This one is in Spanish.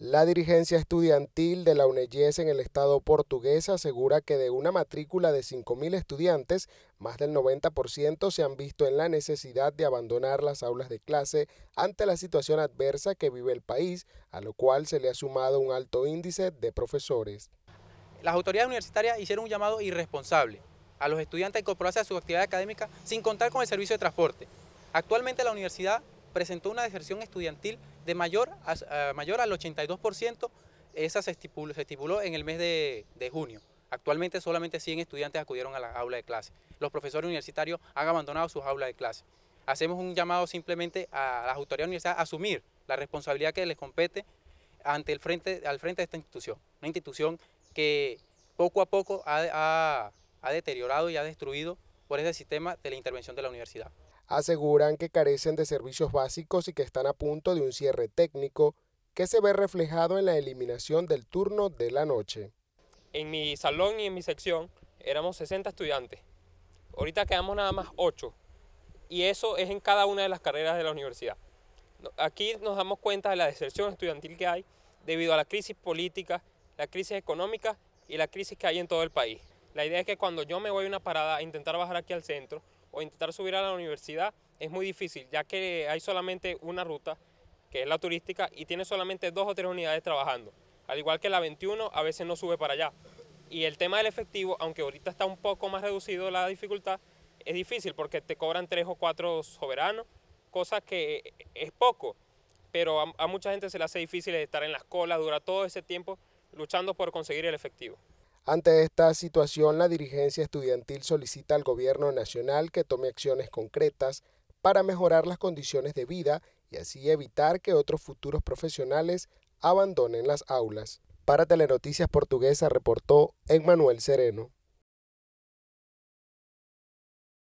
La dirigencia estudiantil de la UNEYES en el estado portugués asegura que de una matrícula de 5.000 estudiantes, más del 90% se han visto en la necesidad de abandonar las aulas de clase ante la situación adversa que vive el país, a lo cual se le ha sumado un alto índice de profesores. Las autoridades universitarias hicieron un llamado irresponsable a los estudiantes a incorporarse a su actividad académica sin contar con el servicio de transporte. Actualmente la universidad presentó una deserción estudiantil de mayor, mayor al 82%, esa se estipuló, en el mes de, junio. Actualmente solamente 100 estudiantes acudieron a la aula de clase. Los profesores universitarios han abandonado sus aulas de clase. Hacemos un llamado simplemente a las autoridades universitarias a asumir la responsabilidad que les compete ante el frente, al frente de esta institución. Una institución que poco a poco ha deteriorado y ha destruido por ese sistema de la intervención de la universidad aseguran que carecen de servicios básicos y que están a punto de un cierre técnico que se ve reflejado en la eliminación del turno de la noche. En mi salón y en mi sección éramos 60 estudiantes. Ahorita quedamos nada más 8. Y eso es en cada una de las carreras de la universidad. Aquí nos damos cuenta de la deserción estudiantil que hay debido a la crisis política, la crisis económica y la crisis que hay en todo el país. La idea es que cuando yo me voy a una parada a intentar bajar aquí al centro, o intentar subir a la universidad es muy difícil, ya que hay solamente una ruta, que es la turística, y tiene solamente dos o tres unidades trabajando. Al igual que la 21, a veces no sube para allá. Y el tema del efectivo, aunque ahorita está un poco más reducido la dificultad, es difícil porque te cobran tres o cuatro soberanos, cosa que es poco, pero a, mucha gente se le hace difícil estar en las colas, durar todo ese tiempo luchando por conseguir el efectivo. Ante esta situación, la dirigencia estudiantil solicita al gobierno nacional que tome acciones concretas para mejorar las condiciones de vida y así evitar que otros futuros profesionales abandonen las aulas. Para Telenoticias Portuguesa reportó Emmanuel Sereno.